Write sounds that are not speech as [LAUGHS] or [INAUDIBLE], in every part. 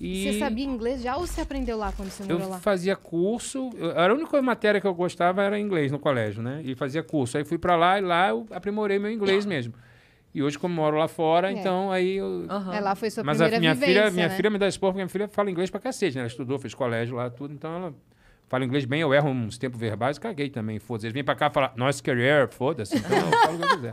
E você sabia inglês já ou você aprendeu lá quando você morou lá? Eu fazia curso, eu, a única matéria que eu gostava era inglês no colégio, né? E fazia curso. Aí fui para lá e lá eu aprimorei meu inglês é. [LAUGHS] mesmo. E hoje, como moro lá fora, é. então aí eu. Uhum. É, lá foi sua Mas primeira minha vivência, filha, minha né? filha me dá esporro, porque minha filha fala inglês pra cacete, né? Ela estudou, fez colégio lá, tudo, então ela fala inglês bem, eu erro uns tempos verbais, caguei também, foda-se. Eles vêm pra cá falar, nice career, foda-se. Então eu falo o que eu quiser.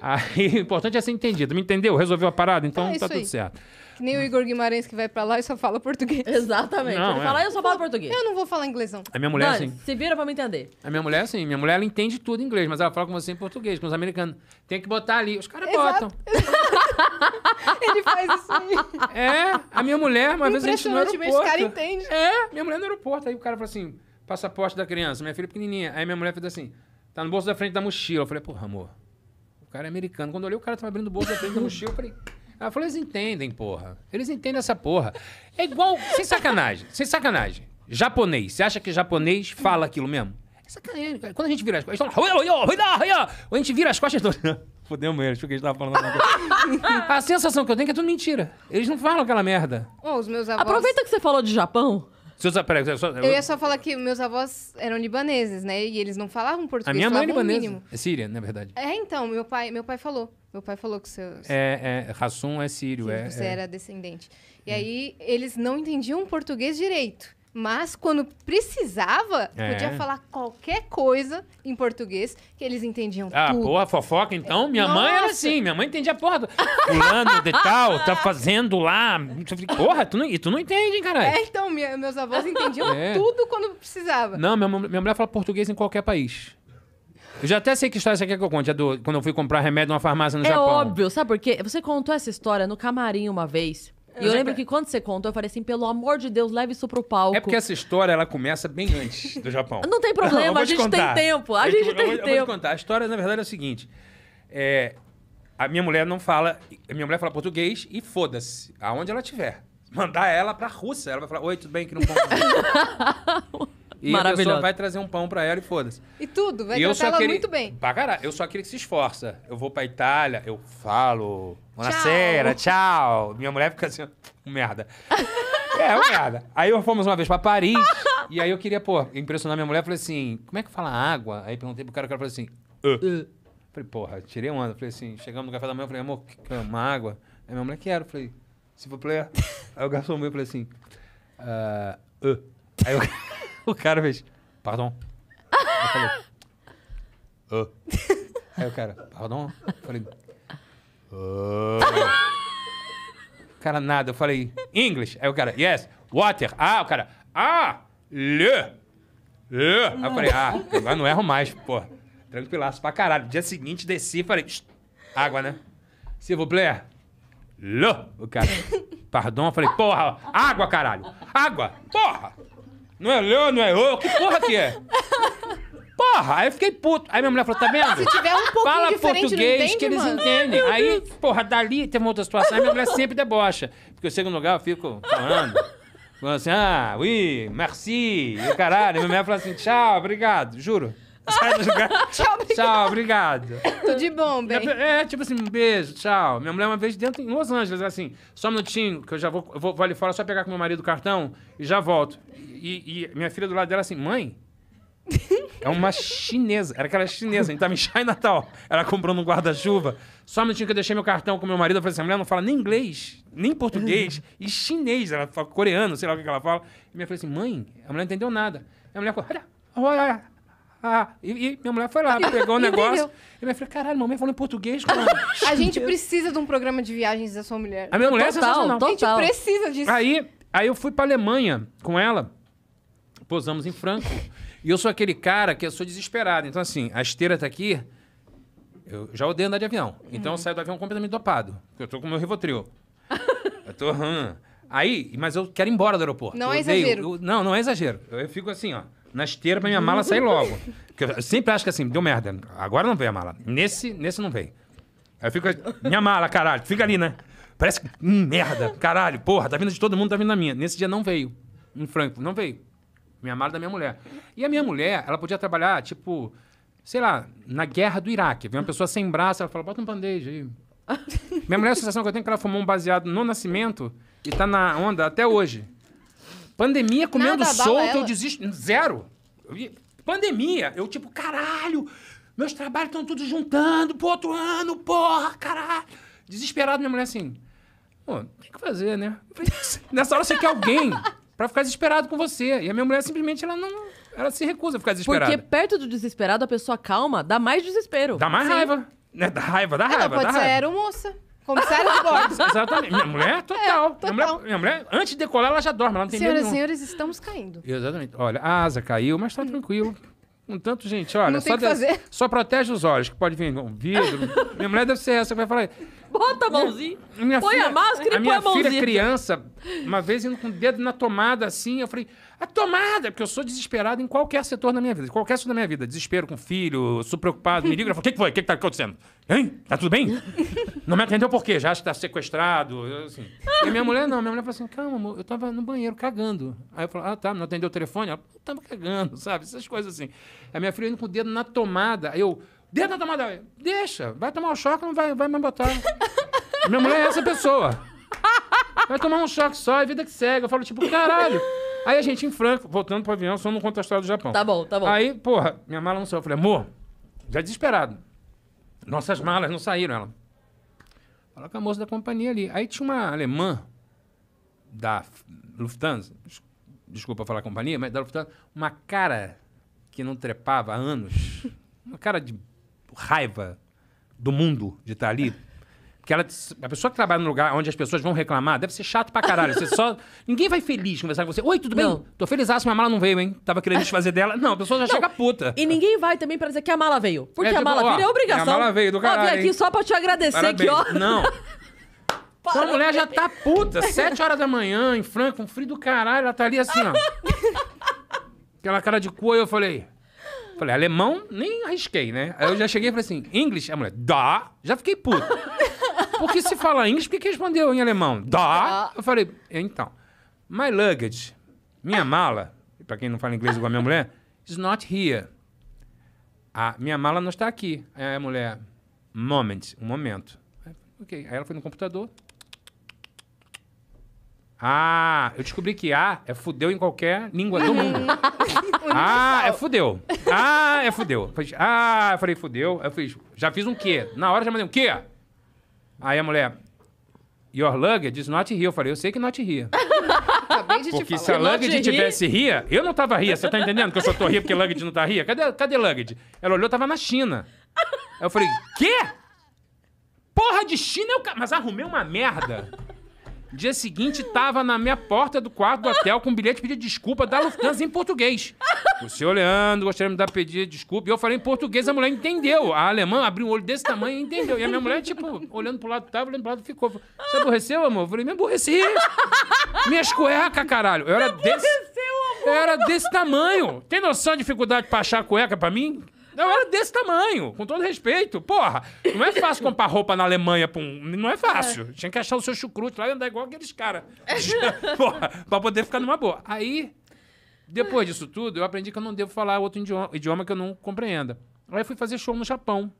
Aí o importante é ser entendido. Me entendeu? Resolveu a parada? Então, então é tá tudo aí. certo. Que nem o Igor Guimarães que vai pra lá e só fala português. Exatamente. Não, Ele é. fala, ah, eu só falo português. Eu não vou falar inglês, não. A minha mulher, é Dani, assim. Se vira pra me entender. A minha mulher, é assim. Minha mulher, ela entende tudo em inglês, mas ela fala com você em português, com os americanos. Tem que botar ali. Os caras botam. [LAUGHS] Ele faz isso aí. É. A minha mulher, uma vez a gente no aeroporto. entende. É. Minha mulher é no aeroporto. Aí o cara fala assim, passaporte da criança. Minha filha pequenininha. Aí minha mulher fez assim, tá no bolso da frente da mochila. Eu falei, porra, amor cara é americano. Quando eu olhei, o cara tava abrindo o bolso da frente da mochila, eu falei... Ela falou, eles entendem, porra. Eles entendem essa porra. É igual, sem sacanagem, sem sacanagem. Japonês. Você acha que japonês fala aquilo mesmo? É sacanagem, cara. Quando a gente vira as costas, a gente vira as costas [LAUGHS] todas. Fudemos eles, porque eles estavam falando coisa. [LAUGHS] A sensação que eu tenho é que é tudo mentira. Eles não falam aquela merda. Oh, os meus avós... Aproveita que você falou de Japão. Seus, só, eu... ia só falar que meus avós eram libaneses, né? E eles não falavam português. A minha mãe é libanesa. Mínimo. É síria, na verdade. É, então, meu pai, meu pai falou. Meu pai falou que seu. É, é, Hassum é sírio. É, que é, você é... era descendente. E hum. aí, eles não entendiam português direito. Mas quando precisava, é. podia falar qualquer coisa em português que eles entendiam ah, tudo. Ah, porra, fofoca então? Minha Nossa. mãe era assim, minha mãe entendia porra. pulando, de tal, tá fazendo lá. Porra, tu não, e tu não entende, caralho. É, então, minha, meus avós entendiam [LAUGHS] é. tudo quando precisava. Não, minha, minha mulher fala português em qualquer país. Eu já até sei que história essa aqui que eu conto. É do, quando eu fui comprar remédio numa farmácia no é Japão. É óbvio, sabe por quê? Você contou essa história no camarim uma vez. E eu lembro que quando você conta eu falei assim, pelo amor de Deus, leve isso pro palco. É porque essa história, ela começa bem antes do Japão. [LAUGHS] Não tem problema, Não, a gente tem tempo. A gente eu, tem eu tempo. Eu vou te contar. A história, na verdade, é a seguinte. É, a minha mulher não fala... A minha mulher fala português e foda-se. Aonde ela estiver. Mandar ela pra Rússia. Ela vai falar, oi, tudo bem, que não consigo. [LAUGHS] E a pessoa vai trazer um pão para ela e foda-se. E tudo, vai e tratar ela queria... muito bem. Pra caralho, eu só queria que se esforça. Eu vou pra Itália, eu falo, buonasera, tchau. Minha mulher fica assim, merda. [LAUGHS] é, merda. Aí fomos uma vez pra Paris, [LAUGHS] e aí eu queria, pô, impressionar minha mulher, falei assim, como é que fala água? Aí perguntei pro cara, o cara falou assim, uh. uh. Falei, porra, tirei um ano. Falei assim, chegamos no café da manhã, falei, amor, é uma água? Aí minha mulher, quero. Falei, se for player. aí o garçom meu, falei assim, uh, uh. Aí eu... [LAUGHS] O cara fez, pardon. Eu falei, oh. Aí o cara, pardon? Eu falei, oh. cara, nada. Eu falei, English. Aí o cara, yes, water. Ah, o cara, ah, le. Le. Aí eu falei, ah, agora não erro mais, pô. Tranquilaço pra caralho. Dia seguinte, desci e falei, água, né? se vous plaît. Le. O cara, pardon? Eu falei, porra, água, caralho. Água, porra. Não é lô, não é ô? Que porra que é? Porra, aí eu fiquei puto. Aí minha mulher falou, tá vendo? Se tiver um pouco Fala português entende, que eles mano. entendem. Aí, porra, dali tem uma outra situação. Aí minha mulher sempre debocha. Porque eu chego no lugar, eu fico falando. Falando assim, ah, oui, merci, e caralho. Minha mulher fala assim, tchau, obrigado, juro. Sai do lugar. [LAUGHS] tchau, obrigado. Tchau, obrigado. Tudo de bom, bem. É, é, tipo assim, um beijo, tchau. Minha mulher uma vez dentro em Los Angeles, assim, só um minutinho, que eu já vou, eu vou, vou ali fora só pegar com meu marido o cartão e já volto. E, e minha filha do lado dela assim, mãe, [LAUGHS] é uma chinesa. Era aquela chinesa. então gente tava em Natal. Ela comprou um guarda-chuva. Só um minutinho que eu deixei meu cartão com meu marido. Eu falei assim, a mulher não fala nem inglês, nem português. e chinês. Ela fala coreano, sei lá o que, ela fala. E minha filha assim, mãe, a mulher não entendeu nada. E a mulher falou, olha, olha, olha ah. E, e minha mulher foi lá, pegou o negócio. E minha filha, caralho, mamãe falou em português. Como? [LAUGHS] a gente precisa de um programa de viagens da sua mulher. A minha mulher é total, é Total. A gente precisa disso. Aí, aí eu fui pra Alemanha com ela. Posamos em Franco. [LAUGHS] e eu sou aquele cara que eu sou desesperado. Então, assim, a esteira tá aqui. Eu já odeio andar de avião. Então eu uhum. saio do avião completamente dopado. Porque eu tô com o meu Rivotril. [LAUGHS] eu tô... Hum. Aí, mas eu quero ir embora do aeroporto. Não eu é odeio. exagero. Eu, não, não é exagero. Eu, eu fico assim, ó na esteira pra minha mala sair logo. Porque eu sempre acho que assim, deu merda. Agora não veio a mala. Nesse, nesse não veio. Aí eu fico. Assim, minha mala, caralho, fica ali, né? Parece que. Hum, merda, caralho, porra, tá vindo de todo mundo, tá vindo da minha. Nesse dia não veio. Em Franco, não veio. Minha mala da minha mulher. E a minha mulher, ela podia trabalhar, tipo, sei lá, na guerra do Iraque. Vem uma pessoa sem braço, ela fala, bota um bandeja aí. [LAUGHS] minha mulher, a sensação que eu tenho é que ela fumou um baseado no nascimento e tá na onda até hoje. Pandemia comendo Nada, solto, eu desisto. Zero. Pandemia. Eu, tipo, caralho, meus trabalhos estão todos juntando pro outro ano, porra, caralho. Desesperado, minha mulher assim. Pô, tem que fazer, né? [LAUGHS] Nessa hora você quer alguém para ficar desesperado com você. E a minha mulher simplesmente ela não. Ela se recusa a ficar desesperada. Porque perto do desesperado, a pessoa calma dá mais desespero. Dá mais Sim. raiva. Né? Dá raiva, dá é, raiva. Ela pode dá ser raiva. moça. Comissária de bordo. [LAUGHS] Exatamente. Minha mulher, é é, total. É, minha, mulher, minha mulher, antes de decolar, ela já dorme. Ela não tem Senhoras e senhores, estamos caindo. Exatamente. Olha, a asa caiu, mas tá hum. tranquilo. Um tanto, gente, olha, só, fazer. só protege os olhos, que pode vir um vidro. [LAUGHS] minha mulher deve ser essa que vai falar. Bota a mãozinha. Minha põe filha, a máscara a e põe a mãozinha. Minha filha criança, uma vez indo com o dedo na tomada assim, eu falei, a tomada! Porque eu sou desesperado em qualquer setor da minha vida. Qualquer setor da minha vida. Desespero com o filho, sou preocupado, me liga Eu falo, o que, que foi? O que, que tá acontecendo? Hein? Tá tudo bem? não me atendeu por quê? Já acho que tá sequestrado, assim. E minha mulher não. Minha mulher falou assim, calma, amor, eu tava no banheiro cagando. Aí eu falo, ah, tá, não atendeu o telefone? Ela, eu tava cagando, sabe? Essas coisas assim. A minha filha indo com o dedo na tomada. Aí eu... Dentro da tomada. Deixa, vai tomar um choque, não vai, vai me botar. Minha mulher é essa pessoa. Vai tomar um choque só, é vida que segue. Eu falo, tipo, caralho. Aí a gente em Franco, voltando pro avião, só não conta a história do Japão. Tá bom, tá bom. Aí, porra, minha mala não saiu. Eu falei, amor, já desesperado. Nossas malas não saíram, ela. Fala com a moça da companhia ali. Aí tinha uma alemã da Lufthansa, desculpa falar companhia, mas da Lufthansa, uma cara que não trepava há anos. Uma cara de raiva do mundo de estar ali. Porque ela, a pessoa que trabalha num lugar onde as pessoas vão reclamar deve ser chato pra caralho. Você só, [LAUGHS] ninguém vai feliz conversar com você. Oi, tudo bem? Não. Tô feliz, ah, minha mala não veio, hein? Tava querendo desfazer dela. Não, a pessoa já não. chega puta. E ninguém vai também pra dizer que a mala veio. É, Porque é, tipo, a mala ó, veio é obrigação. A mala veio do caralho. Ó, vim aqui hein? só pra te agradecer Parabéns. que, ó. Não. [LAUGHS] Então a mulher já tá puta, sete horas da manhã, em Franca, um frio do caralho, ela tá ali assim, ó. [LAUGHS] Aquela cara de cu, eu falei, Falei, alemão, nem arrisquei, né? Aí eu já cheguei e falei assim, inglês? A mulher, dá. Já fiquei puto. Porque se fala inglês, por que, respondeu em alemão? Dá. Eu falei, então. My luggage, minha mala, pra quem não fala inglês igual a minha mulher, is not here. A minha mala não está aqui. Aí a mulher, moment, um momento. Ok. Aí ela foi no computador, ah, eu descobri que A é fudeu em qualquer língua do mundo. [LAUGHS] ah, é fudeu. Ah, é fudeu. ah, eu falei, fudeu. Eu fiz, já fiz um quê? Na hora já mandei um quê? Aí a mulher, your luggage is not here. Eu falei, eu sei que not here. [LAUGHS] Acabei de porque te falar. se a luggage tivesse ria, eu não tava ria. Você tá entendendo que eu só tô ria porque luggage não tá ria? Cadê, cadê luggage? Ela olhou, tava na China. Aí eu falei, quê? Porra de China eu... É Mas arrumei uma merda. Dia seguinte, tava na minha porta do quarto do hotel com um bilhete pedindo desculpa da Lufthansa em português. O senhor Leandro, gostaria de me dar pedir desculpa. E eu falei em português, a mulher entendeu. A alemã abriu um olho desse tamanho e entendeu. E a minha mulher, tipo, olhando pro lado tava, olhando pro lado ficou. Você aborreceu, amor? Eu falei, me aborreci. Minhas cuecas, caralho. Eu era desse. Eu era desse tamanho. Tem noção de dificuldade pra achar cueca pra mim? Eu era desse tamanho, com todo respeito. Porra, não é fácil comprar roupa na Alemanha. Um... Não é fácil. É. Tinha que achar o seu chucrute lá e andar igual aqueles caras. [LAUGHS] Porra, pra poder ficar numa boa. Aí, depois disso tudo, eu aprendi que eu não devo falar outro idioma, idioma que eu não compreenda. Aí fui fazer show no Japão.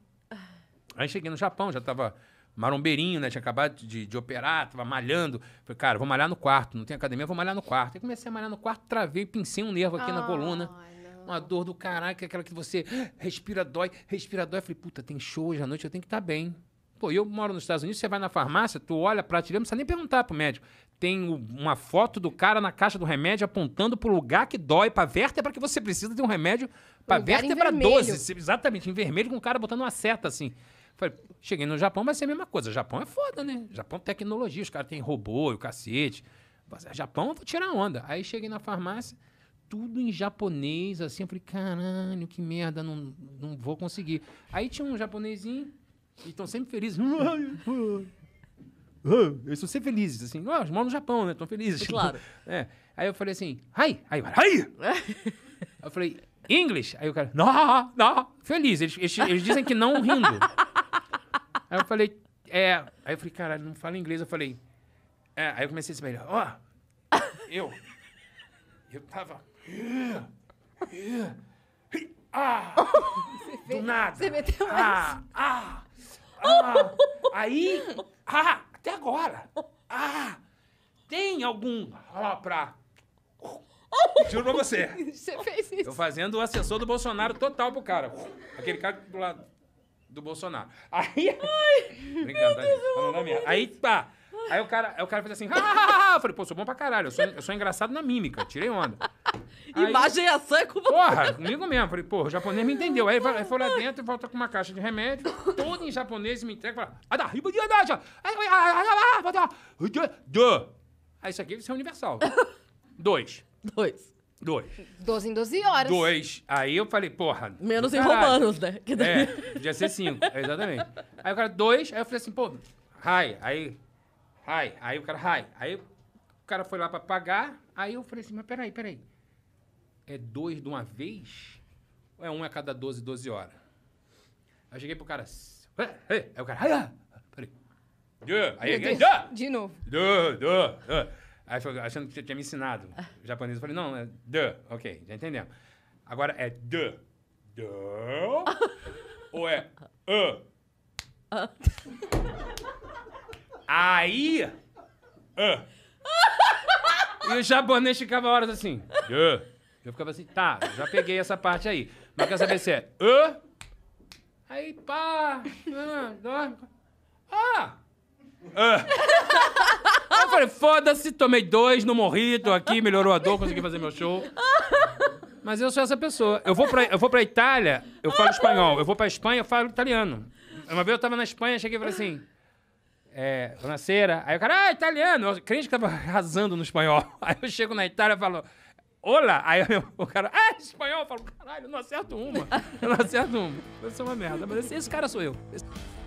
Aí cheguei no Japão, já tava marombeirinho, né? Tinha acabado de, de operar, tava malhando. Falei, cara, vou malhar no quarto, não tem academia, vou malhar no quarto. Aí comecei a malhar no quarto, travei, pincei um nervo aqui oh, na coluna. Olha uma dor do caralho, que aquela que você respira, dói, respira, dói. Eu falei, puta, tem show hoje à noite, eu tenho que estar tá bem. Pô, eu moro nos Estados Unidos, você vai na farmácia, tu olha a tirar não precisa nem perguntar pro médico. Tem uma foto do cara na caixa do remédio apontando pro lugar que dói, pra vértebra que você precisa de um remédio, pra lugar vértebra 12, exatamente, em vermelho, com o cara botando uma seta assim. Falei, cheguei no Japão, vai ser a mesma coisa. Japão é foda, né? Japão tecnologia, os caras têm robô e o cacete. Japão, eu vou tirar onda. Aí cheguei na farmácia, tudo em japonês, assim. Eu falei, caralho, que merda, não, não vou conseguir. Aí tinha um japonesinho, e estão sempre felizes. [LAUGHS] Eles são sempre felizes, assim. Ah, eles moram no Japão, né? Estão felizes. Claro. [LAUGHS] É. Aí eu falei assim, hi, aí, hi! hi. eu falei, English? Aí o cara, não, não, feliz. Eles, eles, eles dizem que não rindo. [LAUGHS] aí eu falei, é. Aí eu falei, caralho, não fala inglês. Eu falei, é. Aí eu comecei a se melhor. Ó, eu. Eu tava ah! Do nada. Você meteu ah, mais. Ah! Ah! ah. Aí. Ah! Até agora! Ah! Tem algum lá pra. Juro pra você. Você fez isso. fazendo o assessor do Bolsonaro total pro cara. Aquele cara do lado do Bolsonaro. Aí. Ai, brincando, tá falando minha. Aí, pá. Aí o cara, aí o cara fez assim. [LAUGHS] Ah, ah, ah! Eu falei, pô, sou bom pra caralho. Eu sou, eu sou engraçado na mímica. Tirei onda. Imagem e ação é com você. Porra, comigo mesmo. Falei, porra, o japonês me entendeu. Aí vai- foi lá dentro e volta com uma caixa de remédio, toda em japonês, e me entrega e fala. "Ah, dá, riba de andaja, ah, ah, ah, ah, ah, ah, ah, dã, dã." Aí isso aqui isso ser universal. [LAUGHS] Dois. Dois. Dois. 12 em doze horas. Dois. Aí eu falei, porra. Menos em romanos, né? Que é, daí- É, podia ser cinco, é, exatamente. Aí o cara, dois, aí eu falei assim, pô, hi, aí, hi, aí o cara, hi. Aí o cara foi lá pra pagar, aí eu falei assim, mas peraí, peraí é dois de uma vez? Ou é um a cada 12, 12 horas? Aí eu cheguei pro cara. Aí o cara. Peraí. Aí, de novo. Aí falou achando que você tinha me ensinado o ah. japonês. Eu falei, não, é Ok, já entendemos. Agora é du [LAUGHS] ou é. Uh. Uh. Aí. Uh. [LAUGHS] e o japonês ficava horas assim. Eu ficava assim, tá, já peguei essa parte aí. Mas quer saber se é. Hã? Aí, pá! Ah! Dorme. ah. Aí Eu falei, foda-se, tomei dois, não morri, tô aqui, melhorou a dor, consegui fazer meu show. Mas eu sou essa pessoa. Eu vou pra, eu vou pra Itália, eu falo espanhol. Eu vou pra Espanha, eu falo italiano. Uma vez eu tava na Espanha, cheguei e falei assim... É, cera. Aí o cara, ah, italiano. Eu crente que tava arrasando no espanhol. Aí eu chego na Itália e falo... Olá! Aí eu, [LAUGHS] o cara, ah, é espanhol! Eu falo, caralho, não acerto uma. Eu não acerto uma. isso [LAUGHS] é uma merda. Mas esse, esse cara sou eu. Esse...